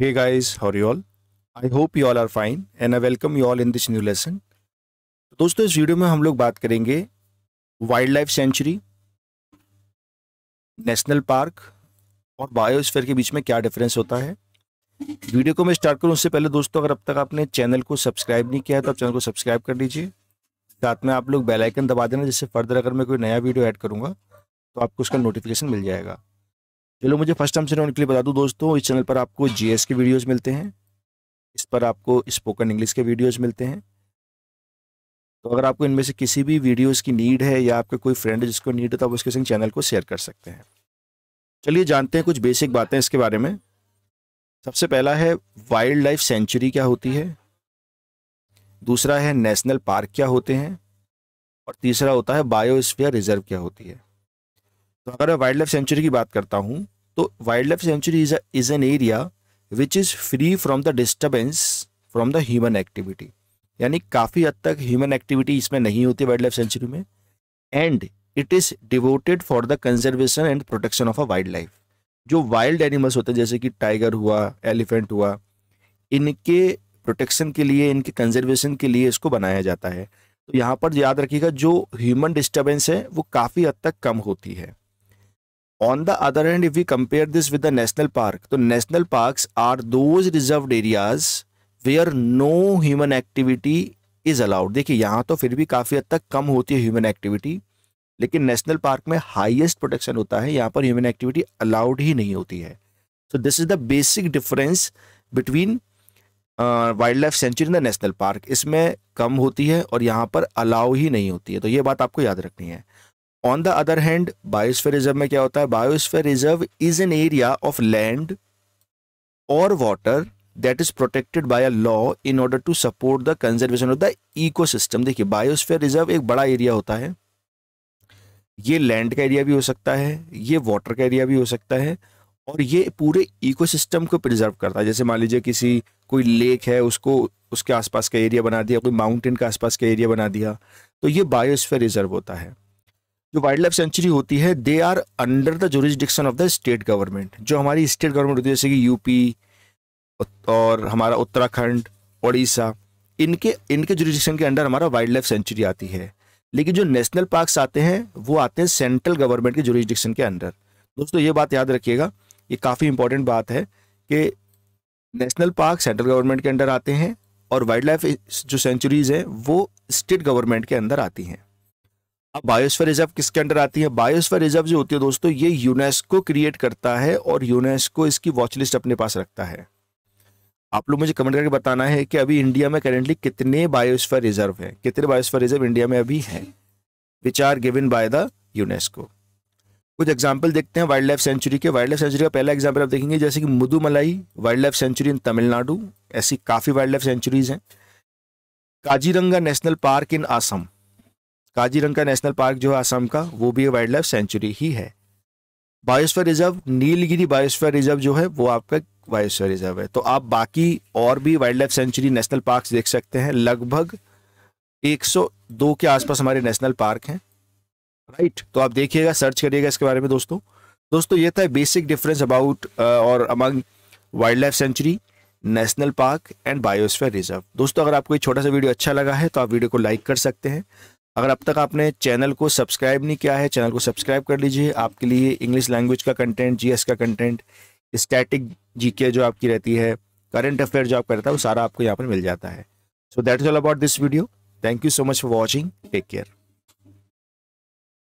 hey guys, how you all I hope you all are fine and and welcome you all in this new lesson दोस्तों इस video में हम लोग बात करेंगे wild life sanctuary national park और biosphere के बीच में क्या डिफरेंस होता है वीडियो को मैं स्टार्ट करूं उससे पहले दोस्तों अगर अब तक आपने चैनल को सब्सक्राइब नहीं किया है तो आप चैनल को सब्सक्राइब कर लीजिए साथ में आप लोग बेलाइकन दबा देना जिससे फर्दर अगर मैं कोई नया वीडियो ऐड करूँगा तो आपको उसका नोटिफिकेशन मिल जाएगा चलो मुझे फर्स्ट टाइम सुन उनके लिए बता दूँ दोस्तों इस चैनल पर आपको जी के वीडियोज़ मिलते हैं इस पर आपको स्पोकन इंग्लिश के वीडियोज़ मिलते हैं तो अगर आपको इनमें से किसी भी वीडियोस की नीड है या आपके कोई फ्रेंड जिसको नीड है तो आप उसके संग चैनल को शेयर कर सकते हैं चलिए जानते हैं कुछ बेसिक बातें इसके बारे में सबसे पहला है वाइल्ड लाइफ सेंचुरी क्या होती है दूसरा है नेशनल पार्क क्या होते हैं और तीसरा होता है बायोस्फीयर रिजर्व क्या होती है तो अगर मैं वाइल्ड लाइफ सेंचुरी की बात करता हूँ तो wild life sanctuary is an area which is free from the disturbance from the human activity यानी काफ़ी हद तक ह्यूमन एक्टिविटी इसमें नहीं होती वाइल्ड लाइफ सेंचुरी में and it is devoted for the conservation and protection of a wild life जो wild animals होते हैं जैसे कि टाइगर हुआ एलिफेंट हुआ इनके प्रोटेक्शन के लिए इनके कंजर्वेशन के लिए इसको बनाया जाता है तो यहाँ पर याद रखिएगा जो ह्यूमन डिस्टर्बेंस है वो काफ़ी हद तक कम होती है on the other hand, if we compare this with the national park तो national park are those reserved areas where no human activity is allowed देखिए यहाँ तो फिर भी काफ़ी हद तक कम होती है ह्यूमन एक्टिविटी लेकिन नेशनल पार्क में हाइएस्ट प्रोटेक्शन होता है यहाँ पर ह्यूमन एक्टिविटी अलाउड ही नहीं होती है so this is the basic difference between wild life sanctuary in the national park इसमें कम होती है और यहाँ पर अलाउ ही नहीं होती है तो ये बात आपको याद रखनी है on the other hand biosphere reserve में क्या होता है biosphere reserve is an area of land और water that is protected by a law in order to support the conservation of the system देखिए बायोस्फेयर रिजर्व एक बड़ा area होता है ये लैंड का एरिया भी हो सकता है ये वाटर का एरिया भी हो सकता है और ये पूरे इकोसिस्टम को प्रिजर्व करता है जैसे मान लीजिए किसी कोई लेक है उसको उसके आसपास का एरिया बना दिया कोई माउंटेन के आसपास का एरिया बना दिया तो ये बायोस्फीयर रिजर्व होता है जो वाइल्ड लाइफ सेंचुरी होती है they are under the jurisdiction of the state government जो हमारी स्टेट गवर्नमेंट होती है जैसे कि यूपी और हमारा उत्तराखंड उड़ीसा इनके इनके जोरिस्डिक्शन के अंडर हमारा वाइल्ड लाइफ सेंचुरी आती है लेकिन जो नेशनल पार्क्स आते हैं वो आते हैं सेंट्रल गवर्नमेंट के जोरिस्डिक्शन के अंडर दोस्तों ये बात याद रखिएगा ये काफ़ी इंपॉर्टेंट बात है कि नेशनल पार्क सेंट्रल गवर्नमेंट के अंडर आते हैं और वाइल्ड लाइफ जो सेंचुरीज़ हैं वो स्टेट गवर्नमेंट के अंदर आती हैं अब बायोस्फेयर रिजर्व किसके अंडर आती है बायोस्फेयर रिजर्व जो होती है दोस्तों ये यूनेस्को क्रिएट करता है और यूनेस्को इसकी वॉचलिस्ट अपने पास रखता है आप लोग मुझे कमेंट करके बताना है कि अभी इंडिया में करेंटली कितने बायोस्फेयर रिजर्व हैं कितने बायोस्फेयर रिजर्व इंडिया में अभी हैं which are given by the UNESCO कुछ एग्जाम्पल देखते हैं वाइल्ड लाइफ सेंचुरी के वाइल्ड लाइफ सेंचुरी का पहला एग्जाम्पल आप देखेंगे जैसे कि Mudumalai wild life sanctuary in Tamil Nadu ऐसी काफ़ी वाइल्ड लाइफ सेंचुरीज हैं Kaziranga national park in Assam Kaziranga national park जो है आसाम का वो भी वाइल्ड लाइफ सेंचुरी ही है biosphere reserve Nilgiri biosphere reserve जो है वो आपका बायोस्फीयर रिजर्व है तो आप बाकी और भी wild life sanctuary national park देख सकते हैं लगभग 102 के आसपास हमारे नेशनल पार्क हैं राइट तो आप देखिएगा सर्च करिएगा इसके बारे में दोस्तों दोस्तों ये था बेसिक डिफरेंस अबाउट और among wild life sanctuary national park and biosphere reserve दोस्तों अगर आपको ये छोटा सा वीडियो अच्छा लगा है तो आप वीडियो को लाइक कर सकते हैं अगर अब तक आपने चैनल को सब्सक्राइब नहीं किया है चैनल को सब्सक्राइब कर लीजिए आपके लिए इंग्लिश लैंग्वेज का कंटेंट जीएस का कंटेंट स्टैटिक जीके जो आपकी रहती है करंट अफेयर जो आप करता है वो सारा आपको यहाँ पर मिल जाता है so that is all about this video thank you so much for watching take care